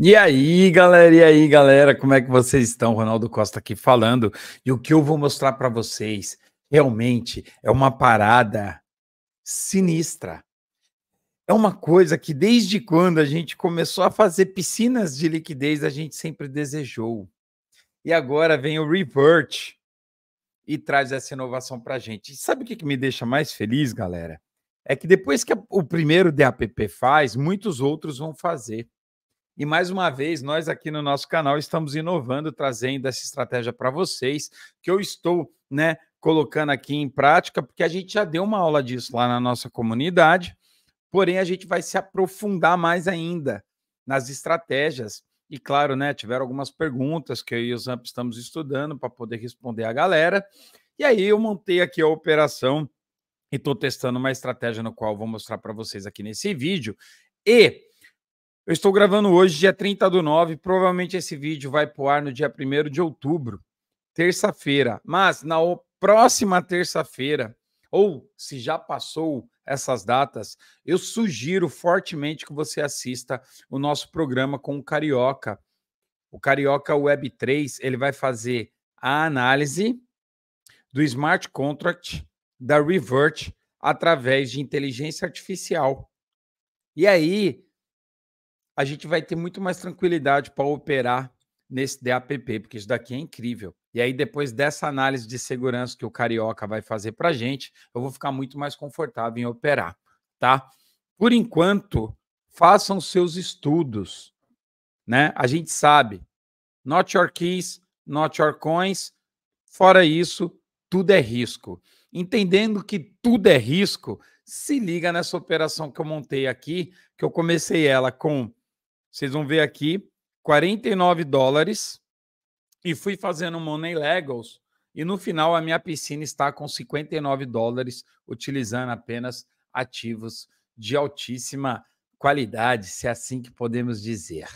E aí, galera, e aí, galera, como é que vocês estão? Ronaldo Costa aqui falando. E o que eu vou mostrar para vocês realmente é uma parada sinistra. É uma coisa que desde quando a gente começou a fazer piscinas de liquidez, a gente sempre desejou. E agora vem o Revert e traz essa inovação para a gente. E sabe o que, que me deixa mais feliz, galera? É que depois que o primeiro DAPP faz, muitos outros vão fazer. E mais uma vez, nós aqui no nosso canal estamos inovando, trazendo essa estratégia para vocês, que eu estou, né, colocando aqui em prática, porque a gente já deu uma aula disso lá na nossa comunidade, porém a gente vai se aprofundar mais ainda nas estratégias. E claro, né, tiveram algumas perguntas que eu e o Zamp estamos estudando para poder responder a galera. E aí eu montei aqui a operação e estou testando uma estratégia no qual vou mostrar para vocês aqui nesse vídeo. E eu estou gravando hoje, dia 30 do 9. Provavelmente esse vídeo vai para ar no dia 1 de outubro, terça-feira. Mas na próxima terça-feira, ou se já passou essas datas, eu sugiro fortemente que você assista o nosso programa com o Carioca. O Carioca Web 3, ele vai fazer a análise do smart contract da Revert através de inteligência artificial. E aí, a gente vai ter muito mais tranquilidade para operar nesse DAPP, porque isso daqui é incrível. E aí, depois dessa análise de segurança que o Carioca vai fazer para a gente, eu vou ficar muito mais confortável em operar, tá? Por enquanto, façam seus estudos, né? A gente sabe, not your keys, not your coins, fora isso, tudo é risco. Entendendo que tudo é risco, se liga nessa operação que eu montei aqui, que eu comecei ela com vocês vão ver aqui, 49 dólares. E fui fazendo money legals. E no final, a minha piscina está com 59 dólares, utilizando apenas ativos de altíssima qualidade, se é assim que podemos dizer.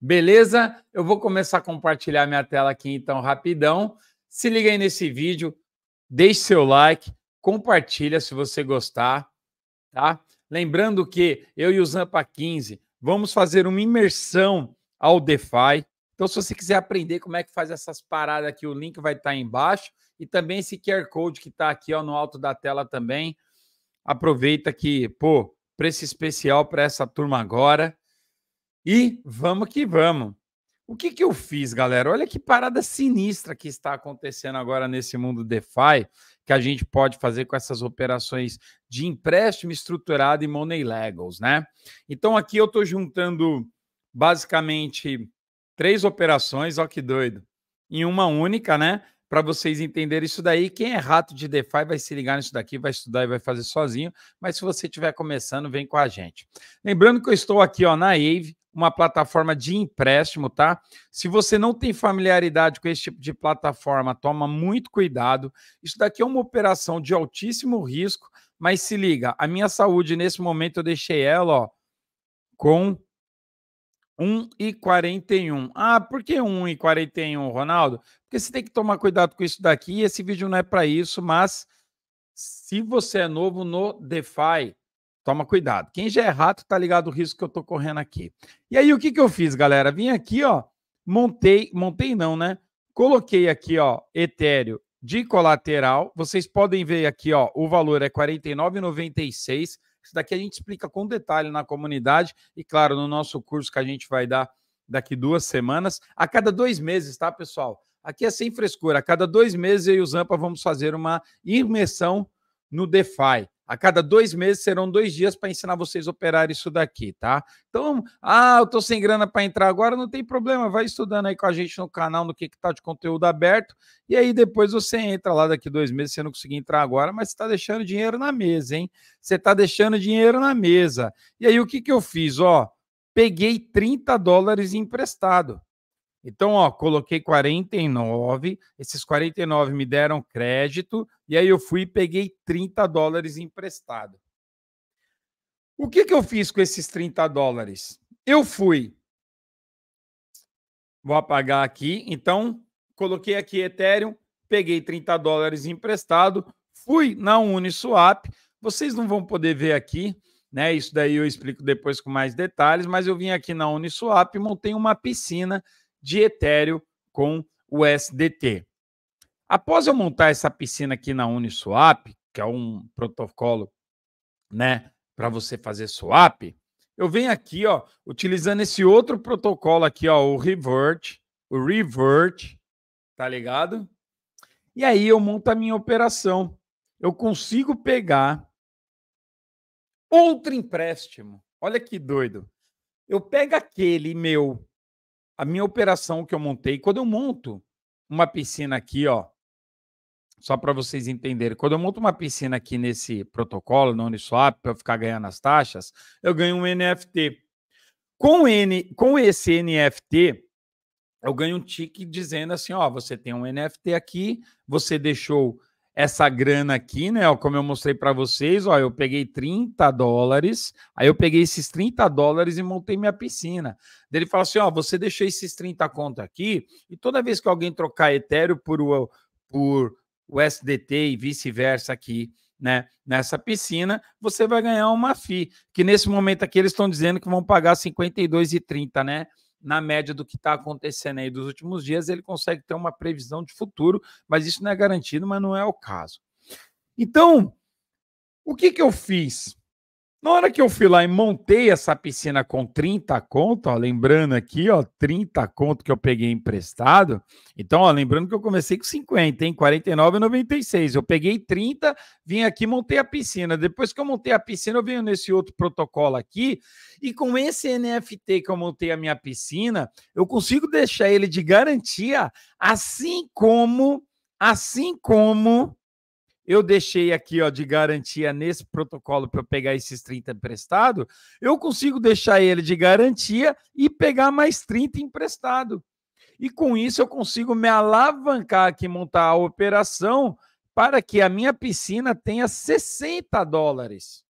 Beleza? Eu vou começar a compartilhar minha tela aqui então rapidão. Se liga aí nesse vídeo, deixe seu like, compartilha se você gostar, tá? Lembrando que eu e o Zampa 15 Vamos fazer uma imersão ao DeFi. Então, se você quiser aprender como é que faz essas paradas aqui, o link vai estar tá aí embaixo. E também esse QR Code que está aqui ó, no alto da tela também. Aproveita que, pô, preço especial para essa turma agora. E vamos que vamos. O que, que eu fiz, galera? Olha que parada sinistra que está acontecendo agora nesse mundo DeFi, que a gente pode fazer com essas operações de empréstimo estruturado e money legals, né? Então aqui eu estou juntando basicamente três operações, ó que doido, em uma única, né? Para vocês entenderem isso daí, quem é rato de DeFi vai se ligar nisso daqui, vai estudar e vai fazer sozinho, mas se você estiver começando, vem com a gente. Lembrando que eu estou aqui ó, na AVE, uma plataforma de empréstimo, tá? Se você não tem familiaridade com esse tipo de plataforma, toma muito cuidado. Isso daqui é uma operação de altíssimo risco, mas se liga, a minha saúde nesse momento eu deixei ela, ó, com 1,41. Ah, por que 1,41, Ronaldo? Porque você tem que tomar cuidado com isso daqui. Esse vídeo não é para isso, mas se você é novo no DeFi, Toma cuidado. Quem já é rato tá ligado o risco que eu tô correndo aqui. E aí o que que eu fiz, galera? Vim aqui, ó, montei, montei não, né? Coloquei aqui, ó, Ethereum de colateral. Vocês podem ver aqui, ó, o valor é 49,96. Isso daqui a gente explica com detalhe na comunidade e, claro, no nosso curso que a gente vai dar daqui duas semanas, a cada dois meses, tá, pessoal? Aqui é sem frescura. A cada dois meses eu e o Zampa vamos fazer uma imersão no DeFi. A cada dois meses serão dois dias para ensinar vocês a operar isso daqui, tá? Então, ah, eu tô sem grana para entrar agora, não tem problema, vai estudando aí com a gente no canal no que, que tá de conteúdo aberto. E aí depois você entra lá daqui dois meses, você não conseguir entrar agora, mas você está deixando dinheiro na mesa, hein? Você está deixando dinheiro na mesa. E aí o que, que eu fiz? Ó, peguei 30 dólares emprestado. Então, ó, coloquei 49, esses 49 me deram crédito, e aí eu fui e peguei 30 dólares emprestado. O que, que eu fiz com esses 30 dólares? Eu fui. Vou apagar aqui. Então, coloquei aqui Ethereum, peguei 30 dólares emprestado, fui na Uniswap. Vocês não vão poder ver aqui, né? Isso daí eu explico depois com mais detalhes, mas eu vim aqui na Uniswap, montei uma piscina de Ethereum com o SDT. Após eu montar essa piscina aqui na Uniswap, que é um protocolo, né, para você fazer swap, eu venho aqui, ó, utilizando esse outro protocolo aqui, ó, o Revert, o Revert, tá ligado? E aí eu monto a minha operação. Eu consigo pegar outro empréstimo. Olha que doido. Eu pego aquele meu a minha operação que eu montei, quando eu monto uma piscina aqui, ó, só para vocês entenderem, quando eu monto uma piscina aqui nesse protocolo, no Uniswap, para eu ficar ganhando as taxas, eu ganho um NFT. Com, N, com esse NFT, eu ganho um tique dizendo assim: ó, você tem um NFT aqui, você deixou essa grana aqui, né? Ó, como eu mostrei para vocês, ó, eu peguei 30 dólares, aí eu peguei esses 30 dólares e montei minha piscina. ele fala assim: ó, você deixou esses 30 conto aqui, e toda vez que alguém trocar Ethereum por, por USDT e vice-versa aqui, né, nessa piscina, você vai ganhar uma FI, que nesse momento aqui eles estão dizendo que vão pagar 52,30, né? na média do que está acontecendo aí dos últimos dias, ele consegue ter uma previsão de futuro, mas isso não é garantido, mas não é o caso. Então, o que, que eu fiz? Na hora que eu fui lá e montei essa piscina com 30 conto, ó, lembrando aqui, ó, 30 conto que eu peguei emprestado. Então, ó, lembrando que eu comecei com 50, hein? 49,96. Eu peguei 30, vim aqui, montei a piscina. Depois que eu montei a piscina, eu venho nesse outro protocolo aqui, e com esse NFT que eu montei a minha piscina, eu consigo deixar ele de garantia, assim como assim como eu deixei aqui ó, de garantia nesse protocolo para eu pegar esses 30 emprestado, eu consigo deixar ele de garantia e pegar mais 30 emprestado. E com isso eu consigo me alavancar aqui, montar a operação para que a minha piscina tenha 60 dólares.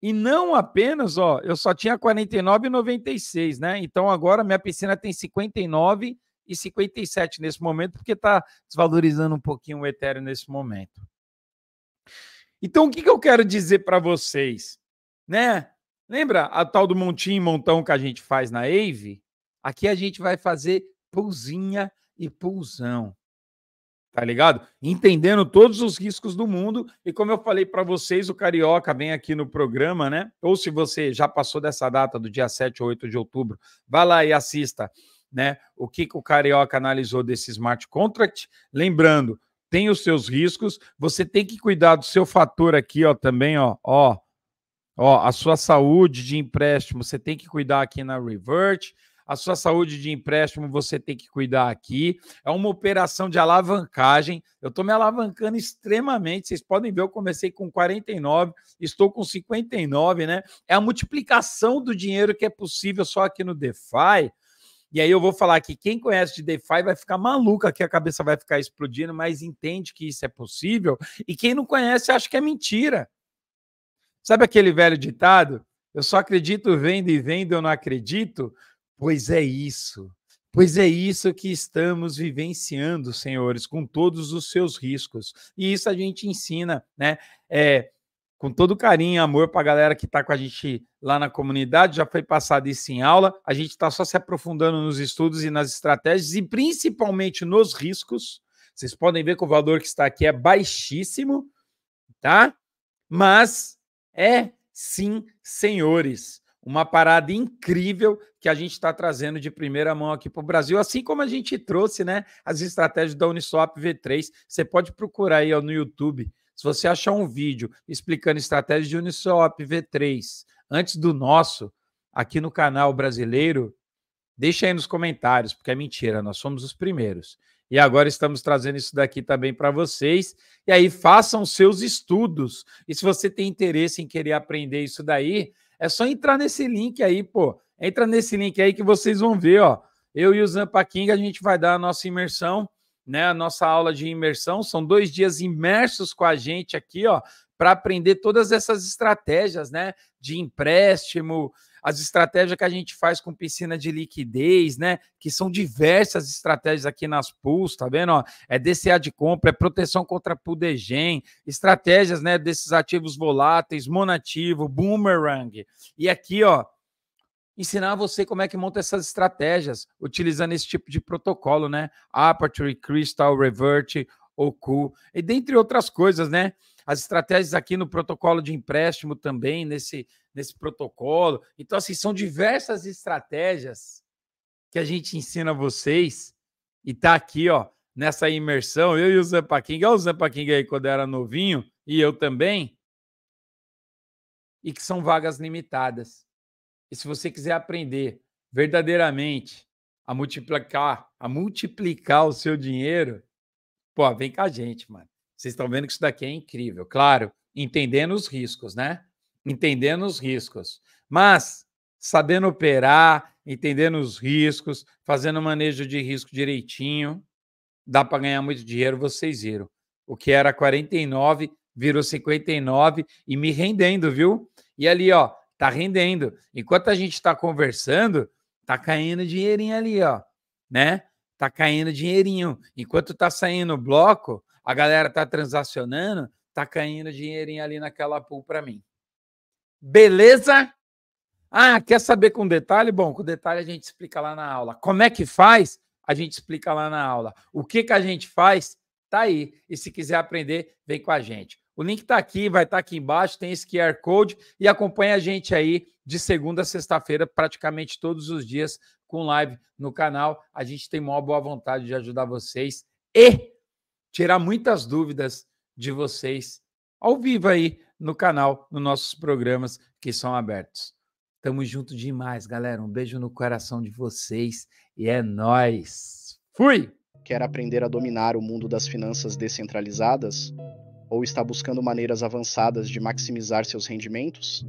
E não apenas, ó, eu só tinha 49,96, né? Então agora minha piscina tem 59 e 57 nesse momento, porque está desvalorizando um pouquinho o Ethereum nesse momento. Então, o que, que eu quero dizer para vocês? Né? Lembra a tal do montinho e montão que a gente faz na AVE? Aqui a gente vai fazer pulzinha e pulsão. Tá ligado? Entendendo todos os riscos do mundo. E como eu falei para vocês, o Carioca vem aqui no programa, né? Ou se você já passou dessa data do dia 7 ou 8 de outubro, vá lá e assista, né? O que, que o Carioca analisou desse smart contract. Lembrando, tem os seus riscos, você tem que cuidar do seu fator aqui, ó, também, ó, ó, ó, a sua saúde de empréstimo, você tem que cuidar aqui na Revert, a sua saúde de empréstimo você tem que cuidar aqui. É uma operação de alavancagem. Eu estou me alavancando extremamente. Vocês podem ver, eu comecei com 49, estou com 59, né? É a multiplicação do dinheiro que é possível só aqui no DeFi e aí eu vou falar que quem conhece de DeFi vai ficar maluca, que a cabeça vai ficar explodindo, mas entende que isso é possível. E quem não conhece acha que é mentira. Sabe aquele velho ditado? Eu só acredito vendo e vendo eu não acredito? Pois é isso. Pois é isso que estamos vivenciando, senhores, com todos os seus riscos. E isso a gente ensina, né? É, com todo carinho e amor para a galera que está com a gente lá na comunidade. Já foi passado isso em aula. A gente está só se aprofundando nos estudos e nas estratégias e principalmente nos riscos. Vocês podem ver que o valor que está aqui é baixíssimo, tá? Mas é sim, senhores, uma parada incrível que a gente está trazendo de primeira mão aqui para o Brasil, assim como a gente trouxe né, as estratégias da Uniswap V3. Você pode procurar aí ó, no YouTube se você achar um vídeo explicando estratégia de Uniswap V3 antes do nosso, aqui no canal brasileiro, deixa aí nos comentários, porque é mentira, nós somos os primeiros. E agora estamos trazendo isso daqui também para vocês. E aí façam seus estudos. E se você tem interesse em querer aprender isso daí, é só entrar nesse link aí, pô. Entra nesse link aí que vocês vão ver, ó. Eu e o Zampaquinga, a gente vai dar a nossa imersão né, a nossa aula de imersão. São dois dias imersos com a gente aqui, ó, para aprender todas essas estratégias, né, de empréstimo, as estratégias que a gente faz com piscina de liquidez, né? Que são diversas estratégias aqui nas pools, tá vendo? Ó, é DCA de compra, é proteção contra pudegem, estratégias, né? Desses ativos voláteis, monativo, boomerang. E aqui, ó, ensinar você como é que monta essas estratégias, utilizando esse tipo de protocolo, né? Aperture, Crystal, Revert, Oku, e dentre outras coisas, né? As estratégias aqui no protocolo de empréstimo também, nesse, nesse protocolo. Então, assim, são diversas estratégias que a gente ensina a vocês e tá aqui, ó, nessa imersão. Eu e o Zampa King, olha o Zampa King aí quando era novinho, e eu também, e que são vagas limitadas. E se você quiser aprender verdadeiramente a multiplicar, a multiplicar o seu dinheiro, pô, vem com a gente, mano. Vocês estão vendo que isso daqui é incrível. Claro, entendendo os riscos, né? Entendendo os riscos. Mas sabendo operar, entendendo os riscos, fazendo o manejo de risco direitinho, dá para ganhar muito dinheiro, vocês viram. O que era 49 virou 59 e me rendendo, viu? E ali, ó, tá rendendo. Enquanto a gente está conversando, tá caindo dinheirinho ali, ó, né? Tá caindo dinheirinho. Enquanto tá saindo o bloco, a galera tá transacionando, tá caindo dinheirinho ali naquela pool para mim. Beleza? Ah, quer saber com detalhe? Bom, com detalhe a gente explica lá na aula. Como é que faz? A gente explica lá na aula. O que que a gente faz? Tá aí. E se quiser aprender, vem com a gente. O link está aqui, vai estar tá aqui embaixo, tem esse QR Code e acompanha a gente aí de segunda a sexta-feira, praticamente todos os dias, com live no canal. A gente tem maior boa vontade de ajudar vocês e tirar muitas dúvidas de vocês ao vivo aí no canal, nos nossos programas que são abertos. Tamo junto demais, galera. Um beijo no coração de vocês e é nós. Fui. Quer aprender a dominar o mundo das finanças descentralizadas? ou está buscando maneiras avançadas de maximizar seus rendimentos,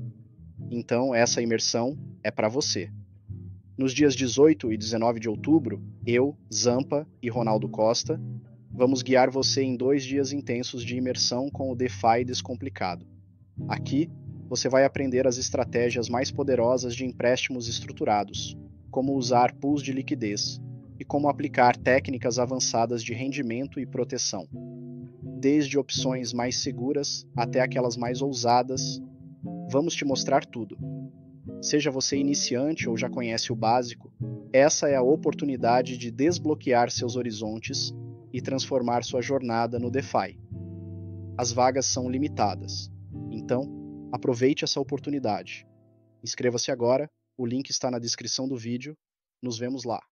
então essa imersão é para você. Nos dias 18 e 19 de outubro, eu, Zampa e Ronaldo Costa vamos guiar você em dois dias intensos de imersão com o DeFi descomplicado. Aqui, você vai aprender as estratégias mais poderosas de empréstimos estruturados, como usar pools de liquidez e como aplicar técnicas avançadas de rendimento e proteção desde opções mais seguras até aquelas mais ousadas, vamos te mostrar tudo. Seja você iniciante ou já conhece o básico, essa é a oportunidade de desbloquear seus horizontes e transformar sua jornada no DeFi. As vagas são limitadas, então aproveite essa oportunidade. Inscreva-se agora, o link está na descrição do vídeo. Nos vemos lá.